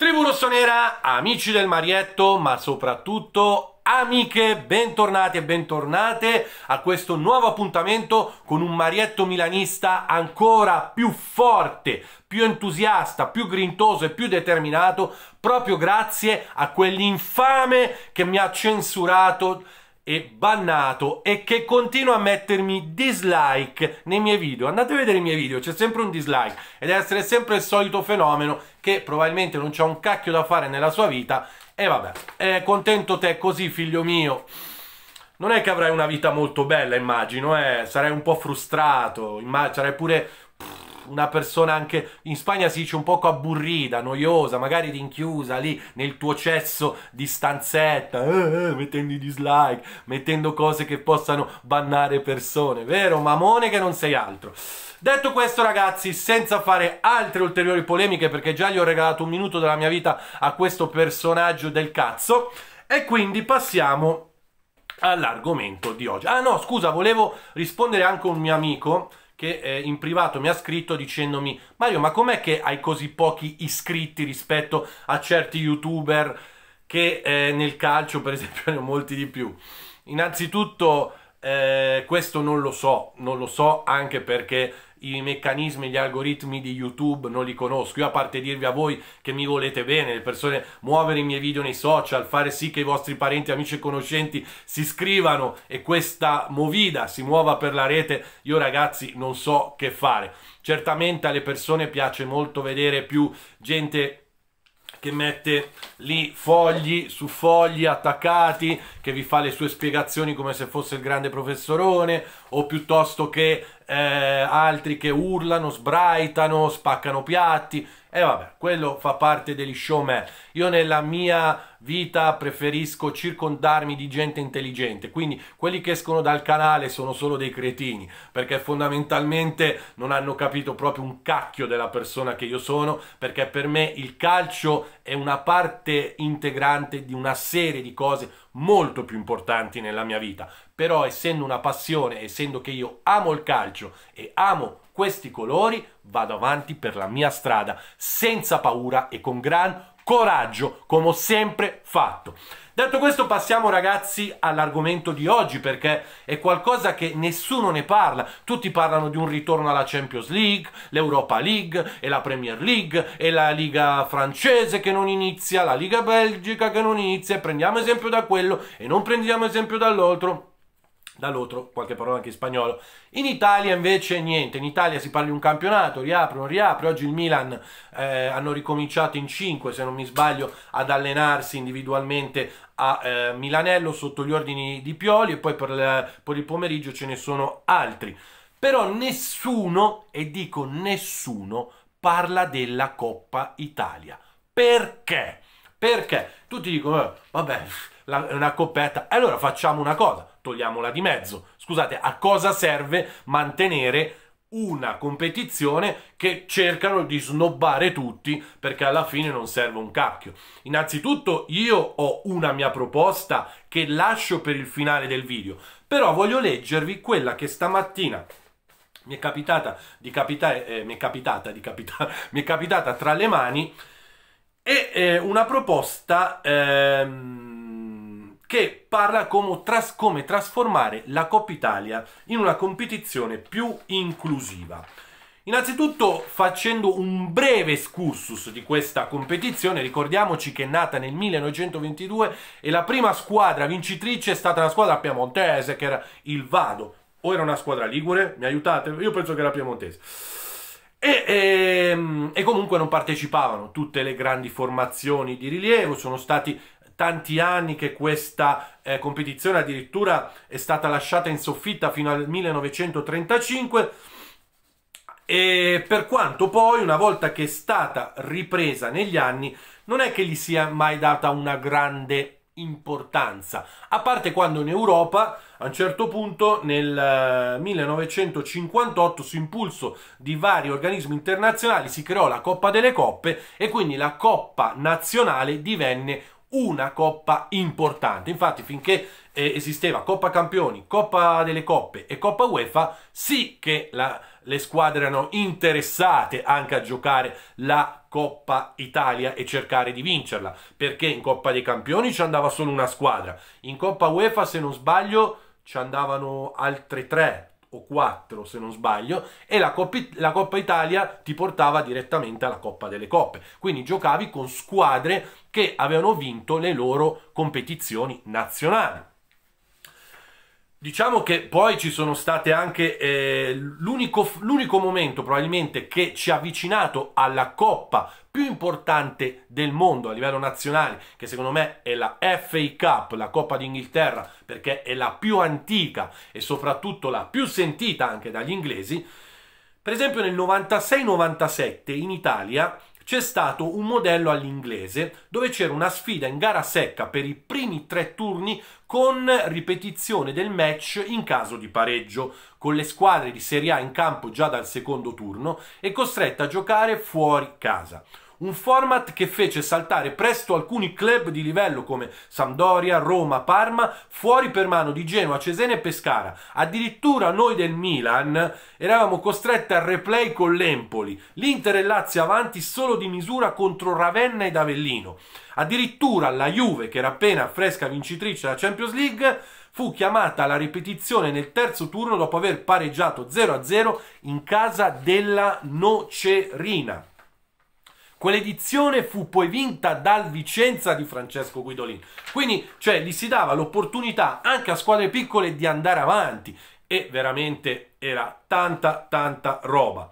Tribù Rossonera, amici del Marietto, ma soprattutto amiche, bentornati e bentornate a questo nuovo appuntamento con un Marietto milanista ancora più forte, più entusiasta, più grintoso e più determinato, proprio grazie a quell'infame che mi ha censurato e bannato e che continua a mettermi dislike nei miei video. Andate a vedere i miei video, c'è sempre un dislike ed deve essere sempre il solito fenomeno che probabilmente non c'è un cacchio da fare nella sua vita e vabbè, è contento te così figlio mio. Non è che avrai una vita molto bella, immagino, eh? sarai un po' frustrato, immag- sarai pure una persona anche in Spagna si dice un poco abburrita, noiosa, magari rinchiusa lì nel tuo cesso di stanzetta, eh, eh, mettendo i dislike, mettendo cose che possano bannare persone, vero mamone che non sei altro. Detto questo ragazzi, senza fare altre ulteriori polemiche perché già gli ho regalato un minuto della mia vita a questo personaggio del cazzo e quindi passiamo all'argomento di oggi. Ah no, scusa, volevo rispondere anche a un mio amico che eh, in privato mi ha scritto dicendomi Mario ma com'è che hai così pochi iscritti rispetto a certi youtuber che eh, nel calcio per esempio hanno molti di più? Innanzitutto eh, questo non lo so, non lo so anche perché i meccanismi, gli algoritmi di YouTube non li conosco. Io a parte dirvi a voi che mi volete bene, le persone muovere i miei video nei social, fare sì che i vostri parenti, amici e conoscenti si iscrivano e questa movida si muova per la rete, io ragazzi non so che fare. Certamente alle persone piace molto vedere più gente che mette lì fogli su fogli attaccati, che vi fa le sue spiegazioni come se fosse il grande professorone, o piuttosto che eh, altri che urlano, sbraitano, spaccano piatti. E vabbè, quello fa parte degli showman. Io nella mia vita preferisco circondarmi di gente intelligente, quindi quelli che escono dal canale sono solo dei cretini, perché fondamentalmente non hanno capito proprio un cacchio della persona che io sono, perché per me il calcio è una parte integrante di una serie di cose molto più importanti nella mia vita. Però essendo una passione, essendo che io amo il calcio e amo questi colori, vado avanti per la mia strada, senza paura e con gran coraggio, come ho sempre fatto. Detto questo passiamo ragazzi all'argomento di oggi perché è qualcosa che nessuno ne parla, tutti parlano di un ritorno alla Champions League, l'Europa League e la Premier League e la Liga francese che non inizia, la Liga belgica che non inizia e prendiamo esempio da quello e non prendiamo esempio dall'altro dall'altro qualche parola anche in spagnolo. In Italia invece niente, in Italia si parla di un campionato, riapre, non riapre, oggi il Milan eh, hanno ricominciato in 5 se non mi sbaglio ad allenarsi individualmente a eh, Milanello sotto gli ordini di Pioli e poi per, la, per il pomeriggio ce ne sono altri. Però nessuno, e dico nessuno, parla della Coppa Italia. Perché? Perché? Tutti dicono, eh, vabbè, la, una coppetta. Allora facciamo una cosa, togliamola di mezzo. Scusate, a cosa serve mantenere una competizione che cercano di snobbare tutti perché alla fine non serve un cacchio. Innanzitutto io ho una mia proposta che lascio per il finale del video, però voglio leggervi quella che stamattina mi è capitata di capitare, eh, mi è capitata di capitare, mi è capitata tra le mani e eh, una proposta ehm, che parla come, tras come trasformare la Coppa Italia in una competizione più inclusiva. Innanzitutto facendo un breve excursus di questa competizione, ricordiamoci che è nata nel 1922 e la prima squadra vincitrice è stata la squadra piemontese che era il Vado, o era una squadra ligure, mi aiutate? Io penso che era piemontese. E, e, ehm, e comunque non partecipavano tutte le grandi formazioni di rilievo, sono stati tanti anni che questa eh, competizione addirittura è stata lasciata in soffitta fino al 1935 e per quanto poi una volta che è stata ripresa negli anni non è che gli sia mai data una grande importanza, a parte quando in Europa a un certo punto nel 1958 eh, su impulso di vari organismi internazionali si creò la Coppa delle Coppe e quindi la Coppa nazionale divenne una coppa importante. Infatti, finché eh, esisteva Coppa Campioni, Coppa delle Coppe e Coppa UEFA, sì che la, le squadre erano interessate anche a giocare la Coppa Italia e cercare di vincerla, perché in Coppa dei Campioni ci andava solo una squadra, in Coppa UEFA, se non sbaglio, ci andavano altre tre, o 4 se non sbaglio e la Coppa, la Coppa Italia ti portava direttamente alla Coppa delle Coppe. Quindi giocavi con squadre che avevano vinto le loro competizioni nazionali. Diciamo che poi ci sono state anche eh, l'unico, momento probabilmente che ci ha avvicinato alla Coppa più importante del mondo a livello nazionale, che secondo me è la FA Cup, la Coppa d'Inghilterra, perché è la più antica e soprattutto la più sentita anche dagli inglesi. Per esempio nel 96-97 in Italia c'è stato un modello all'inglese dove c'era una sfida in gara secca per i primi tre turni con ripetizione del match in caso di pareggio, con le squadre di Serie A in campo già dal secondo turno e costrette a giocare fuori casa. Un format che fece saltare presto alcuni club di livello come Sampdoria, Roma, Parma, fuori per mano di Genoa, Cesena e Pescara. Addirittura noi del Milan eravamo costretti al replay con l'Empoli, l'Inter e Lazio avanti solo di misura contro Ravenna ed Avellino. Addirittura la Juve, che era appena fresca vincitrice della Champions League, fu chiamata alla ripetizione nel terzo turno dopo aver pareggiato 0-0 in casa della Nocerina. Quell'edizione fu poi vinta dal Vicenza di Francesco Guidolin. Quindi, cioè, gli si dava l'opportunità anche a squadre piccole di andare avanti e veramente era tanta tanta roba.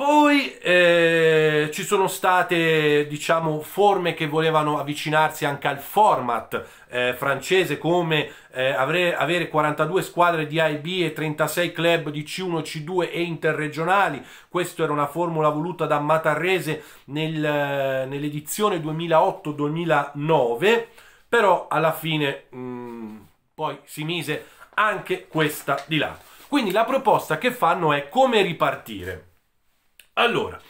Poi eh, ci sono state, diciamo, forme che volevano avvicinarsi anche al format eh, francese, come eh, avere, avere 42 squadre di A e B e 36 club di C1, C2 e interregionali. Questa era una formula voluta da Matarrese nel, eh, nell'edizione 2008-2009, però alla fine mh, mm, poi si mise anche questa di là. Quindi la proposta che fanno è come ripartire. Allora,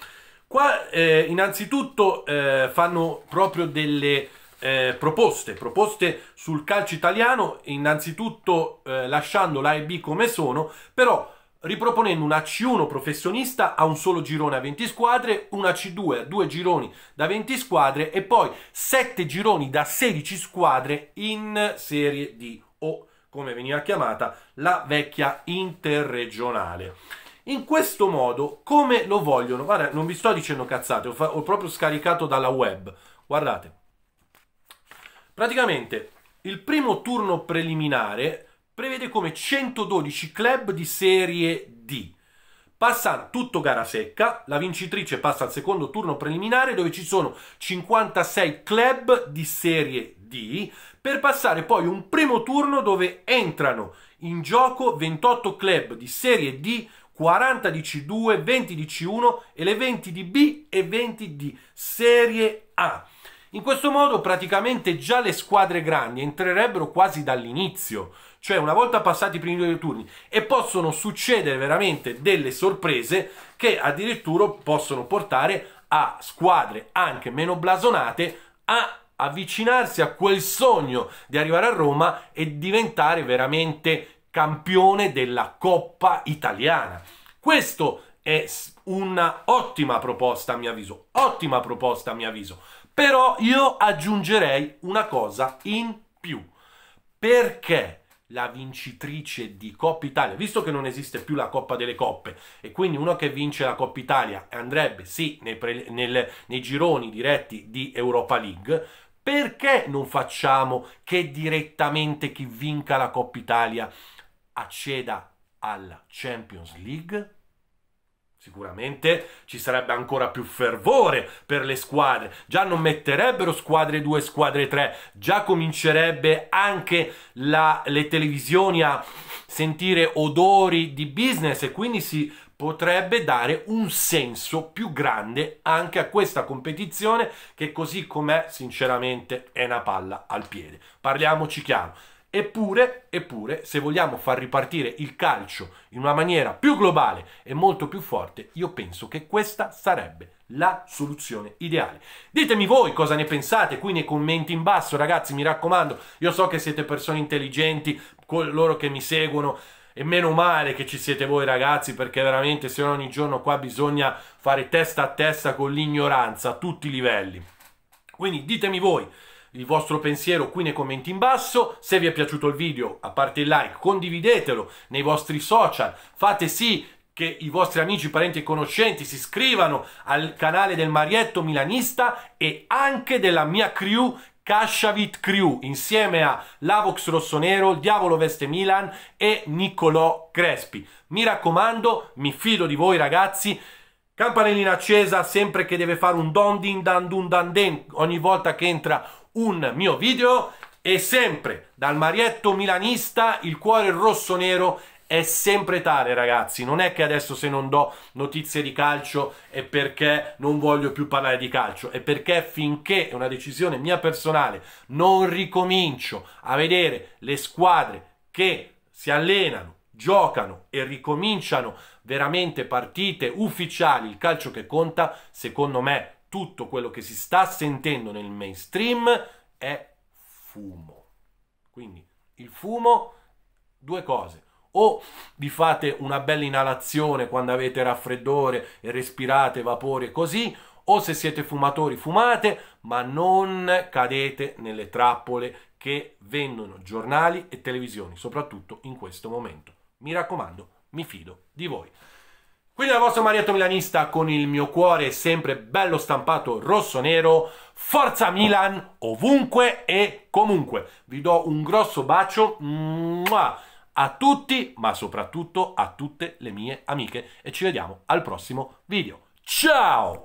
qua eh, innanzitutto eh, fanno proprio delle eh, proposte, proposte sul calcio italiano, innanzitutto eh, lasciando la e B come sono, però riproponendo una C1 professionista a un solo girone a 20 squadre, una C2 a due gironi da 20 squadre e poi 7 gironi da 16 squadre in Serie D o come veniva chiamata la vecchia interregionale in questo modo come lo vogliono. Guarda, non vi sto dicendo cazzate, ho, fa- ho proprio scaricato dalla web. Guardate. Praticamente il primo turno preliminare prevede come 112 club di serie D. Passa tutto gara secca, la vincitrice passa al secondo turno preliminare dove ci sono 56 club di serie D per passare poi un primo turno dove entrano in gioco 28 club di serie D 40 di C2, 20 di C1 e le 20 di B e 20 di Serie A. In questo modo praticamente già le squadre grandi entrerebbero quasi dall'inizio, cioè una volta passati i primi due turni e possono succedere veramente delle sorprese che addirittura possono portare a squadre anche meno blasonate a avvicinarsi a quel sogno di arrivare a Roma e diventare veramente campione della Coppa Italiana. Questo è un'ottima proposta a mio avviso, ottima proposta a mio avviso, però io aggiungerei una cosa in più, perché la vincitrice di Coppa Italia, visto che non esiste più la Coppa delle Coppe e quindi uno che vince la Coppa Italia andrebbe sì nei, nel, nei gironi diretti di Europa League, perché non facciamo che direttamente chi vinca la Coppa Italia acceda alla Champions League, Sicuramente ci sarebbe ancora più fervore per le squadre, già non metterebbero squadre 2 squadre 3, già comincerebbe anche la, le televisioni a sentire odori di business e quindi si potrebbe dare un senso più grande anche a questa competizione che così com'è sinceramente è una palla al piede. Parliamoci chiaro. Eppure, eppure, se vogliamo far ripartire il calcio in una maniera più globale e molto più forte, io penso che questa sarebbe la soluzione ideale. Ditemi voi cosa ne pensate qui nei commenti in basso, ragazzi, mi raccomando, io so che siete persone intelligenti, coloro che mi seguono, e meno male che ci siete voi ragazzi, perché veramente se no ogni giorno qua bisogna fare testa a testa con l'ignoranza a tutti i livelli. Quindi ditemi voi il vostro pensiero qui nei commenti in basso. Se vi è piaciuto il video, a parte il like, condividetelo nei vostri social, fate sì che i vostri amici, parenti e conoscenti si iscrivano al canale del Marietto Milanista e anche della mia crew Casciavit Crew insieme a Lavox Rossonero, Diavolo Veste Milan e Niccolò Crespi. Mi raccomando, mi fido di voi ragazzi. Campanellina accesa sempre che deve fare un don din dan dun dan den ogni volta che entra un mio video e sempre dal marietto milanista il cuore rosso-nero è sempre tale ragazzi non è che adesso se non do notizie di calcio è perché non voglio più parlare di calcio è perché finché è una decisione mia personale non ricomincio a vedere le squadre che si allenano giocano e ricominciano veramente partite ufficiali il calcio che conta secondo me tutto quello che si sta sentendo nel mainstream è fumo. Quindi il fumo, due cose. O vi fate una bella inalazione quando avete raffreddore e respirate vapore così, o se siete fumatori fumate, ma non cadete nelle trappole che vendono giornali e televisioni, soprattutto in questo momento. Mi raccomando, mi fido di voi. Quindi dal vostro Marietto Milanista con il mio cuore sempre bello stampato rosso-nero, forza Milan ovunque e comunque. Vi do un grosso bacio a tutti, ma soprattutto a tutte le mie amiche e ci vediamo al prossimo video. Ciao!